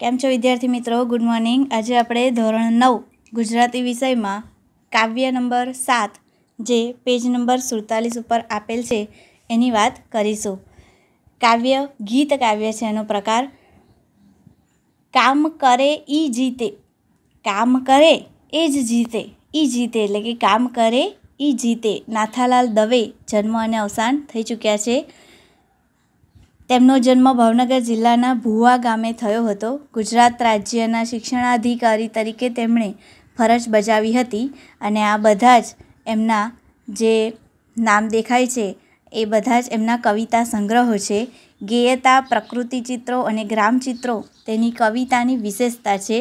કેમ છો વિદ્યાર્થી મિત્રો ગુડ મોર્નિંગ આજે આપણે ધોરણ નવ ગુજરાતી વિષયમાં કાવ્ય નંબર સાત જે પેજ નંબર સુડતાલીસ ઉપર આપેલ છે એની વાત કરીશું કાવ્ય ગીત કાવ્ય છે એનો પ્રકાર કામ કરે ઈ જીતે કામ કરે એ જ જીતે ઈ જીતે એટલે કે કામ કરે ઈ જીતે નાથાલાલ દવે જન્મ અને અવસાન થઈ ચૂક્યા છે તેમનો જન્મ ભાવનગર જિલ્લાના ભુવા ગામે થયો હતો ગુજરાત રાજ્યના શિક્ષણાધિકારી તરીકે તેમણે ફરજ બજાવી હતી અને આ બધા જ એમના જે નામ દેખાય છે એ બધા જ એમના કવિતા સંગ્રહો છે ગેયતા પ્રકૃતિ ચિત્રો અને ગ્રામ ચિત્રો તેની કવિતાની વિશેષતા છે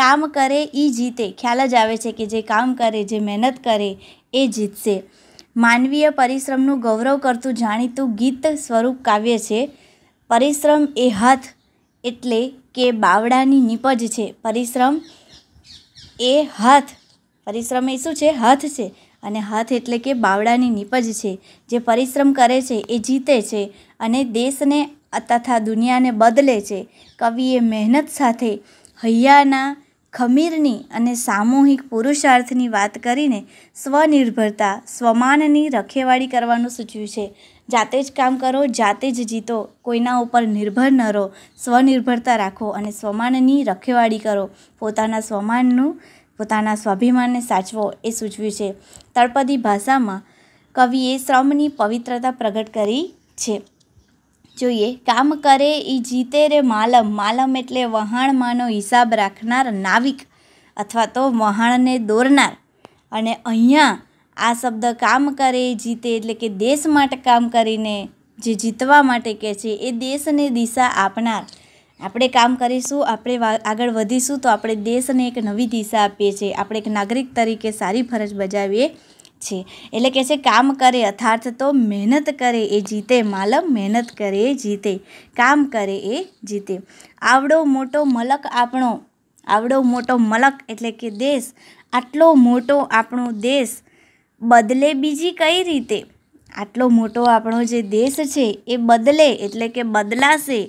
કામ કરે એ જીતે ખ્યાલ જ આવે છે કે જે કામ કરે જે મહેનત કરે એ જીતશે માનવીય પરિશ્રમનું ગૌરવ કરતું જાણીતું ગીત સ્વરૂપ કાવ્ય છે પરિશ્રમ એ હાથ એટલે કે બાવડાની નીપજ છે પરિશ્રમ એ હાથ પરિશ્રમ એ શું છે હાથ છે અને હાથ એટલે કે બાવડાની નીપજ છે જે પરિશ્રમ કરે છે એ જીતે છે અને દેશને તથા દુનિયાને બદલે છે કવિએ મહેનત સાથે હૈયાના ખમીરની અને સામૂહિક પુરુષાર્થની વાત કરીને સ્વનિર્ભરતા સ્વમાનની રખેવાળી કરવાનું સૂચવ્યું છે જાતે જ કામ કરો જાતે જ જીતો કોઈના ઉપર નિર્ભર ન રહો સ્વનિર્ભરતા રાખો અને સ્વમાનની રખેવાળી કરો પોતાના સ્વમાનનું પોતાના સ્વાભિમાનને સાચવો એ સૂચવ્યું છે તળપદી ભાષામાં કવિએ શ્રમની પવિત્રતા પ્રગટ કરી છે જોઈએ કામ કરે એ જીતે રે માલમ માલમ એટલે વહાણમાંનો હિસાબ રાખનાર નાવિક અથવા તો વહાણને દોરનાર અને અહીંયા આ શબ્દ કામ કરે જીતે એટલે કે દેશ માટે કામ કરીને જે જીતવા માટે કહે છે એ દેશને દિશા આપનાર આપણે કામ કરીશું આપણે આગળ વધીશું તો આપણે દેશને એક નવી દિશા આપીએ છીએ આપણે એક નાગરિક તરીકે સારી ફરજ બજાવીએ છે એટલે કે છે કામ કરે અર્થાર્થ તો મહેનત કરે એ જીતે માલમ મહેનત કરે એ જીતે કામ કરે એ જીતે આવડો મોટો મલક આપણો આવડો મોટો મલક એટલે કે દેશ આટલો મોટો આપણો દેશ બદલે બીજી કઈ રીતે આટલો મોટો આપણો જે દેશ છે એ બદલે એટલે કે બદલાશે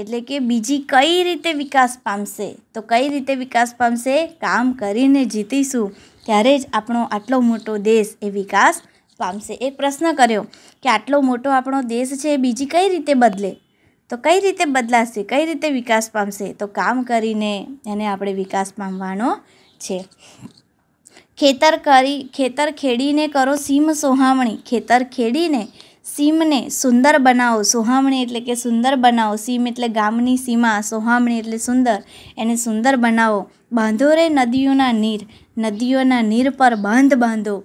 એટલે કે બીજી કઈ રીતે વિકાસ પામશે તો કઈ રીતે વિકાસ પામશે કામ કરીને જીતીશું ત્યારે જ આપણો આટલો મોટો દેશ એ વિકાસ પામશે એક પ્રશ્ન કર્યો કે આટલો મોટો આપણો દેશ છે એ બીજી કઈ રીતે બદલે તો કઈ રીતે બદલાશે કઈ રીતે વિકાસ પામશે તો કામ કરીને એને આપણે વિકાસ પામવાનો છે ખેતર કરી ખેતર ખેડીને કરો સીમ સોહામણી ખેતર ખેડીને સીમને સુંદર બનાવો સોહામણી એટલે કે સુંદર બનાવો સીમ એટલે ગામની સીમા સોહામણી એટલે સુંદર એને સુંદર બનાવો બાંધો રે નદીઓના નીર નદીઓના નીર પર બાંધ બાંધો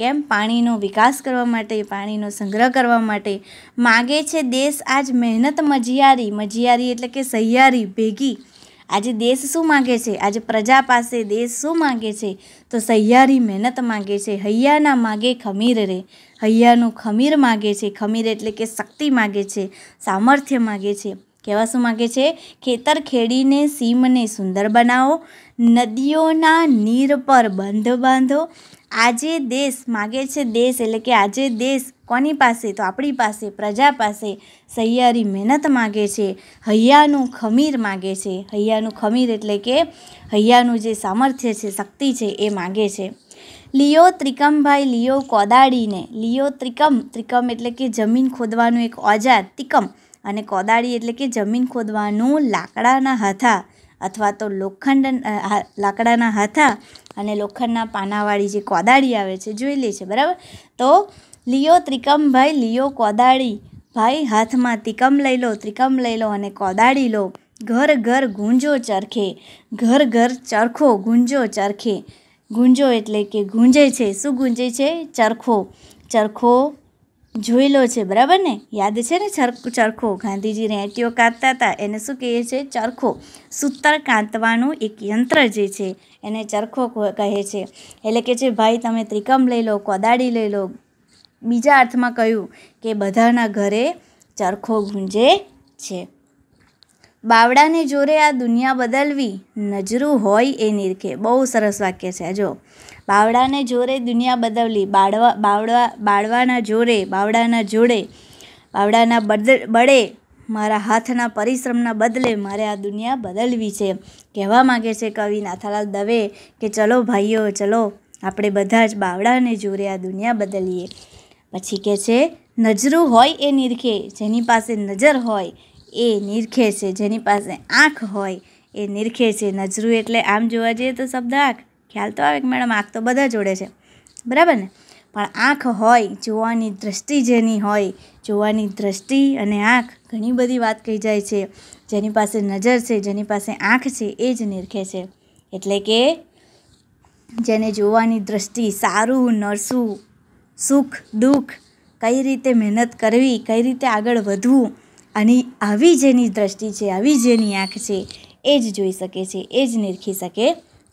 કેમ પાણીનો વિકાસ કરવા માટે પાણીનો સંગ્રહ કરવા માટે માગે છે દેશ આજ મહેનત મજિયારી મજિયારી એટલે કે સહિયારી ભેગી આજે દેશ શું માગે છે આજે પ્રજા પાસે દેશ શું માગે છે તો સહિયારી મહેનત માગે છે હૈયાના માગે ખમીર રે હૈયાનું ખમીર માગે છે ખમીર એટલે કે શક્તિ માગે છે સામર્થ્ય માગે છે કહેવા શું માગે છે ખેતર ખેડીને સીમને સુંદર બનાવો નદીઓના નીર પર બંધ બાંધો આજે દેશ માગે છે દેશ એટલે કે આજે દેશ કોની પાસે તો આપણી પાસે પ્રજા પાસે સહિયારી મહેનત માગે છે હૈયાનું ખમીર માગે છે હૈયાનું ખમીર એટલે કે હૈયાનું જે સામર્થ્ય છે શક્તિ છે એ માગે છે લિયો ત્રિકમભાઈ લિયો કોદાળીને લિયો ત્રિકમ ત્રિકમ એટલે કે જમીન ખોદવાનું એક ઓજાર ત્રિકમ અને કોદાળી એટલે કે જમીન ખોદવાનું લાકડાના હતા અથવા તો લોખંડ લાકડાના હાથા અને લોખંડના પાનાવાળી જે કોદાળી આવે છે જોઈ જોયેલી છે બરાબર તો લિયો ત્રિકમભાઈ લિયો કોદાળી ભાઈ હાથમાં તિકમ લઈ લો ત્રિકમ લઈ લો અને કોદાળી લો ઘર ઘર ગુંજો ચરખે ઘર ઘર ચરખો ગુંજો ચરખે ગુંજો એટલે કે ગુંજે છે શું ગુંજે છે ચરખો ચરખો જોયેલો છે બરાબર ને યાદ છે ને ચરખ ચરખો ગાંધીજી રેંટીઓ કાંતતા હતા એને શું કહે છે ચરખો સૂતર કાંતવાનું એક યંત્ર જે છે એને ચરખો કહે છે એટલે કે છે ભાઈ તમે ત્રિકમ લઈ લો કોદાળી લઈ લો બીજા અર્થમાં કહ્યું કે બધાના ઘરે ચરખો ગુંજે છે બાવડાને જોરે આ દુનિયા બદલવી નજરું હોય એ નિરખે બહુ સરસ વાક્ય છે જો બાવડાને જોરે દુનિયા બદલવી બાળવા બાવડા બાળવાના જોરે બાવડાના જોડે બાવડાના બદલ બળે મારા હાથના પરિશ્રમના બદલે મારે આ દુનિયા બદલવી છે કહેવા માગે છે કવિ નાથાલાલ દવે કે ચલો ભાઈઓ ચલો આપણે બધા જ બાવડાને જોરે આ દુનિયા બદલીએ પછી કહે છે નજરું હોય એ નિરખે જેની પાસે નજર હોય એ નિરખે છે જેની પાસે આંખ હોય એ નિરખે છે નજરું એટલે આમ જોવા જઈએ તો શબ્દ આંખ ખ્યાલ તો આવે કે મેડમ આંખ તો બધા જોડે છે બરાબર ને પણ આંખ હોય જોવાની દ્રષ્ટિ જેની હોય જોવાની દ્રષ્ટિ અને આંખ ઘણી બધી વાત કહી જાય છે જેની પાસે નજર છે જેની પાસે આંખ છે એ જ નિરખે છે એટલે કે જેને જોવાની દ્રષ્ટિ સારું નરસું સુખ દુઃખ કઈ રીતે મહેનત કરવી કઈ રીતે આગળ વધવું અને આવી જેની દ્રષ્ટિ છે આવી જેની આંખ છે એ જ જોઈ શકે છે એ જ નિરખી શકે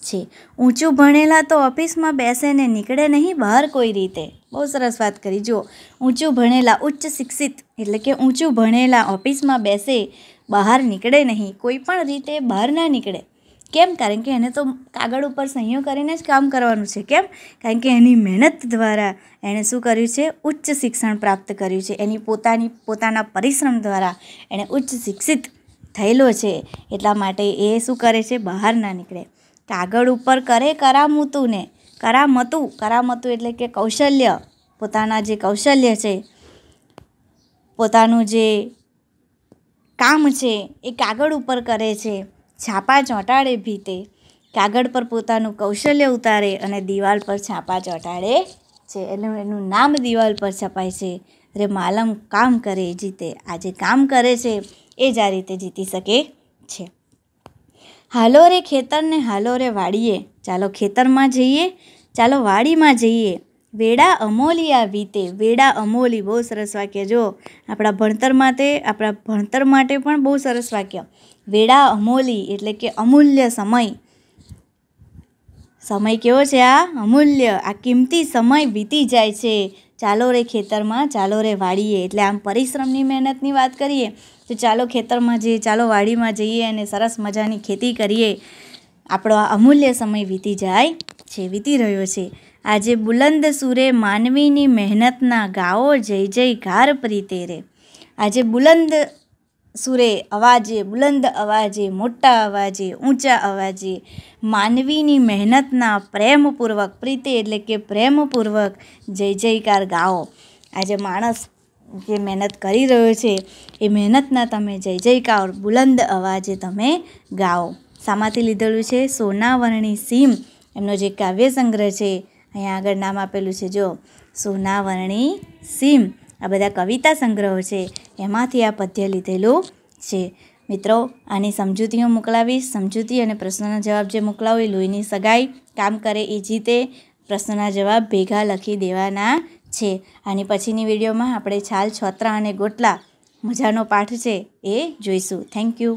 છે ઊંચું ભણેલા તો ઓફિસમાં બેસે ને નીકળે નહીં બહાર કોઈ રીતે બહુ સરસ વાત કરી જુઓ ઊંચું ભણેલા ઉચ્ચ શિક્ષિત એટલે કે ઊંચું ભણેલા ઓફિસમાં બેસે બહાર નીકળે નહીં કોઈ પણ રીતે બહાર ના નીકળે કેમ કારણ કે એને તો કાગળ ઉપર સંયો કરીને જ કામ કરવાનું છે કેમ કારણ કે એની મહેનત દ્વારા એણે શું કર્યું છે ઉચ્ચ શિક્ષણ પ્રાપ્ત કર્યું છે એની પોતાની પોતાના પરિશ્રમ દ્વારા એણે ઉચ્ચ શિક્ષિત થયેલો છે એટલા માટે એ શું કરે છે બહાર ના નીકળે કાગળ ઉપર કરે કરામૂતુને કરામતું કરામતું એટલે કે કૌશલ્ય પોતાના જે કૌશલ્ય છે પોતાનું જે કામ છે એ કાગળ ઉપર કરે છે છાપા ચોંટાડે ભીતે કાગળ પર પોતાનું કૌશલ્ય ઉતારે અને દિવાલ પર છાપા ચોંટાડે છે એનું એનું નામ દિવાલ પર છપાય છે રે માલમ કામ કરે જીતે આ જે કામ કરે છે એ જ આ રીતે જીતી શકે છે હાલો રે ખેતરને હાલો રે વાડીએ ચાલો ખેતરમાં જઈએ ચાલો વાડીમાં જઈએ વેડા અમોલી આ વીતે વેડા અમોલી બહુ સરસ વાક્ય જો આપણા ભણતર માટે આપણા ભણતર માટે પણ બહુ સરસ વાક્ય વેડા અમોલી એટલે કે અમૂલ્ય સમય સમય કેવો છે આ અમૂલ્ય આ કિંમતી સમય વીતી જાય છે ચાલો રે ખેતરમાં ચાલો રે વાડીએ એટલે આમ પરિશ્રમની મહેનતની વાત કરીએ તો ચાલો ખેતરમાં જઈએ ચાલો વાડીમાં જઈએ અને સરસ મજાની ખેતી કરીએ આપણો આ અમૂલ્ય સમય વીતી જાય છે વીતી રહ્યો છે આજે બુલંદ સૂરે માનવીની મહેનતના ગાઓ જય જય ઘાર પ્રીતે રે આજે બુલંદ સુરે અવાજે બુલંદ અવાજે મોટા અવાજે ઊંચા અવાજે માનવીની મહેનતના પ્રેમપૂર્વક પ્રીતે એટલે કે પ્રેમપૂર્વક જય જયકાર ગાઓ આજે માણસ જે મહેનત કરી રહ્યો છે એ મહેનતના તમે જય જયકાર બુલંદ અવાજે તમે ગાઓ સામાથી લીધેલું છે સોનાવર્ણી સીમ એમનો જે કાવ્ય સંગ્રહ છે અહીંયા આગળ નામ આપેલું છે જો સોનાવર્ણી સીમ આ બધા કવિતા સંગ્રહો છે એમાંથી આ પદ્ય લીધેલું છે મિત્રો આની સમજૂતીઓ મોકલાવીશ સમજૂતી અને પ્રશ્નોના જવાબ જે મોકલાવો એ લોહીની સગાઈ કામ કરે એ જીતે પ્રશ્નના જવાબ ભેગા લખી દેવાના છે આની પછીની વિડીયોમાં આપણે છાલ છોતરા અને ગોટલા મજાનો પાઠ છે એ જોઈશું થેન્ક યુ